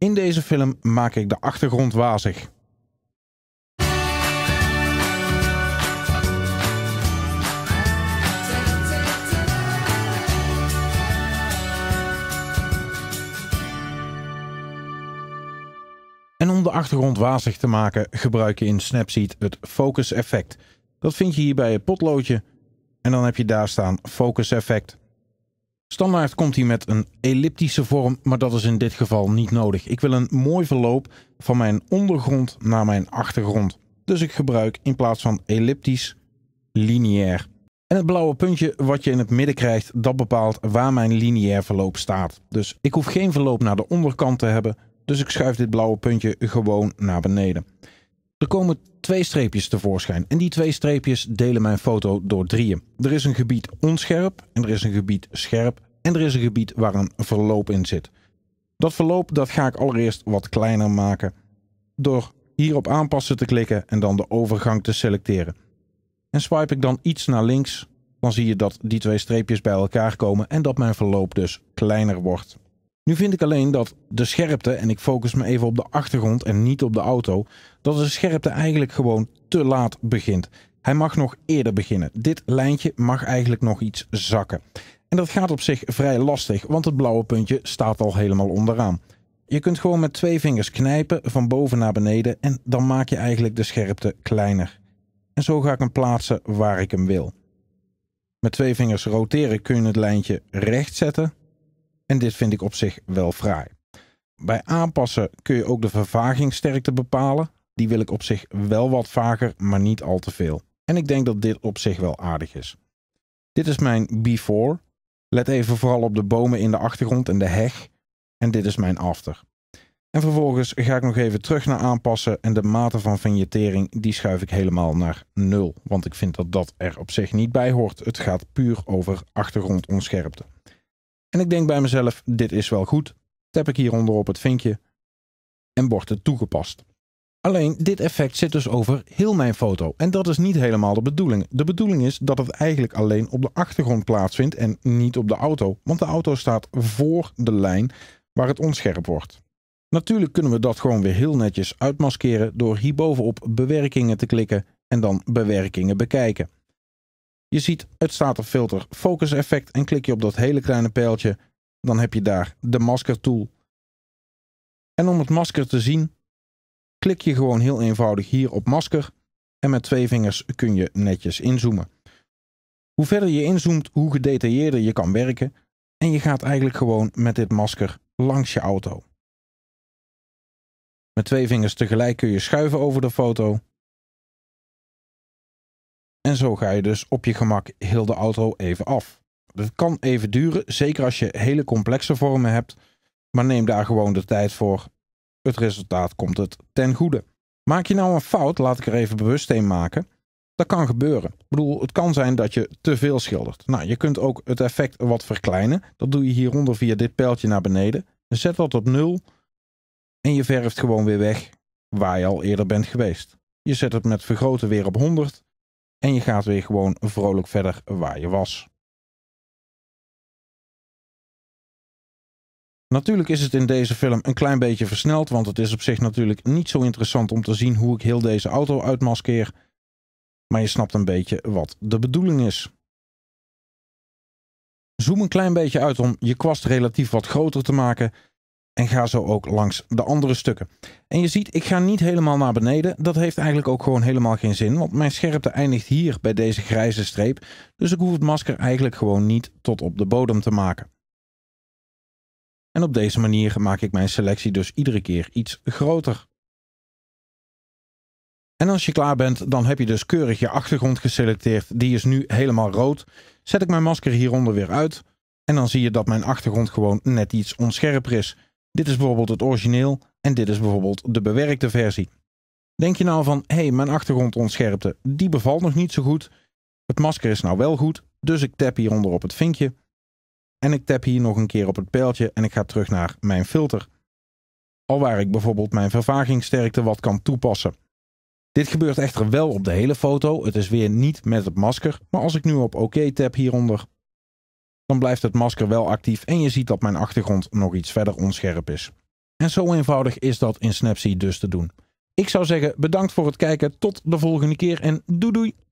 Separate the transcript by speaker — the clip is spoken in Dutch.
Speaker 1: In deze film maak ik de achtergrond wazig. En om de achtergrond wazig te maken gebruik je in Snapseed het focus effect. Dat vind je hier bij het potloodje en dan heb je daar staan focus effect. Standaard komt hij met een elliptische vorm, maar dat is in dit geval niet nodig. Ik wil een mooi verloop van mijn ondergrond naar mijn achtergrond. Dus ik gebruik in plaats van elliptisch, lineair. En het blauwe puntje wat je in het midden krijgt, dat bepaalt waar mijn lineair verloop staat. Dus ik hoef geen verloop naar de onderkant te hebben, dus ik schuif dit blauwe puntje gewoon naar beneden. Er komen twee streepjes tevoorschijn en die twee streepjes delen mijn foto door drieën. Er is een gebied onscherp en er is een gebied scherp en er is een gebied waar een verloop in zit. Dat verloop dat ga ik allereerst wat kleiner maken door hier op aanpassen te klikken en dan de overgang te selecteren. En swipe ik dan iets naar links, dan zie je dat die twee streepjes bij elkaar komen en dat mijn verloop dus kleiner wordt. Nu vind ik alleen dat de scherpte, en ik focus me even op de achtergrond en niet op de auto, dat de scherpte eigenlijk gewoon te laat begint. Hij mag nog eerder beginnen. Dit lijntje mag eigenlijk nog iets zakken. En dat gaat op zich vrij lastig, want het blauwe puntje staat al helemaal onderaan. Je kunt gewoon met twee vingers knijpen van boven naar beneden en dan maak je eigenlijk de scherpte kleiner. En zo ga ik hem plaatsen waar ik hem wil. Met twee vingers roteren kun je het lijntje recht zetten. En dit vind ik op zich wel fraai. Bij aanpassen kun je ook de vervagingssterkte bepalen. Die wil ik op zich wel wat vager, maar niet al te veel. En ik denk dat dit op zich wel aardig is. Dit is mijn before. Let even vooral op de bomen in de achtergrond en de heg. En dit is mijn after. En vervolgens ga ik nog even terug naar aanpassen en de mate van vignettering die schuif ik helemaal naar nul. Want ik vind dat dat er op zich niet bij hoort. Het gaat puur over achtergrondonscherpte. En ik denk bij mezelf, dit is wel goed. Tap ik hieronder op het vinkje en wordt het toegepast. Alleen dit effect zit dus over heel mijn foto en dat is niet helemaal de bedoeling. De bedoeling is dat het eigenlijk alleen op de achtergrond plaatsvindt en niet op de auto, want de auto staat voor de lijn waar het onscherp wordt. Natuurlijk kunnen we dat gewoon weer heel netjes uitmaskeren door hierbovenop bewerkingen te klikken en dan bewerkingen bekijken. Je ziet, het staat op filter focus effect en klik je op dat hele kleine pijltje, dan heb je daar de masker tool. En om het masker te zien klik je gewoon heel eenvoudig hier op masker en met twee vingers kun je netjes inzoomen. Hoe verder je inzoomt, hoe gedetailleerder je kan werken en je gaat eigenlijk gewoon met dit masker langs je auto. Met twee vingers tegelijk kun je schuiven over de foto. En zo ga je dus op je gemak heel de auto even af. Dat kan even duren, zeker als je hele complexe vormen hebt, maar neem daar gewoon de tijd voor het resultaat komt het ten goede. Maak je nou een fout, laat ik er even bewust een maken. Dat kan gebeuren. Ik bedoel, het kan zijn dat je te veel schildert. Nou, je kunt ook het effect wat verkleinen. Dat doe je hieronder via dit pijltje naar beneden. Zet dat op 0 en je verft gewoon weer weg waar je al eerder bent geweest. Je zet het met vergroten weer op 100 en je gaat weer gewoon vrolijk verder waar je was.
Speaker 2: Natuurlijk is het in deze film
Speaker 1: een klein beetje versneld, want het is op zich natuurlijk niet zo interessant om te zien hoe ik heel deze auto uitmaskeer. Maar je snapt een beetje wat de bedoeling is. Zoom een klein beetje uit om je kwast relatief wat groter te maken en ga zo ook langs de andere stukken. En je ziet, ik ga niet helemaal naar beneden. Dat heeft eigenlijk ook gewoon helemaal geen zin, want mijn scherpte eindigt hier bij deze grijze streep. Dus ik hoef het masker eigenlijk gewoon niet tot op de bodem te maken. En op deze manier maak ik mijn selectie dus iedere keer iets groter. En als je klaar bent, dan heb je dus keurig je achtergrond geselecteerd. Die is nu helemaal rood. Zet ik mijn masker hieronder weer uit. En dan zie je dat mijn achtergrond gewoon net iets onscherper is. Dit is bijvoorbeeld het origineel en dit is bijvoorbeeld de bewerkte versie. Denk je nou van, hé, hey, mijn achtergrond onscherpte, die bevalt nog niet zo goed. Het masker is nou wel goed, dus ik tap hieronder op het vinkje en ik tap hier nog een keer op het pijltje en ik ga terug naar mijn filter. al waar ik bijvoorbeeld mijn vervagingsterkte wat kan toepassen. Dit gebeurt echter wel op de hele foto, het is weer niet met het masker, maar als ik nu op OK tap hieronder, dan blijft het masker wel actief en je ziet dat mijn achtergrond nog iets verder onscherp is. En zo eenvoudig is dat in Snapseed dus te doen. Ik zou zeggen bedankt voor het kijken, tot
Speaker 2: de volgende keer en doei doei!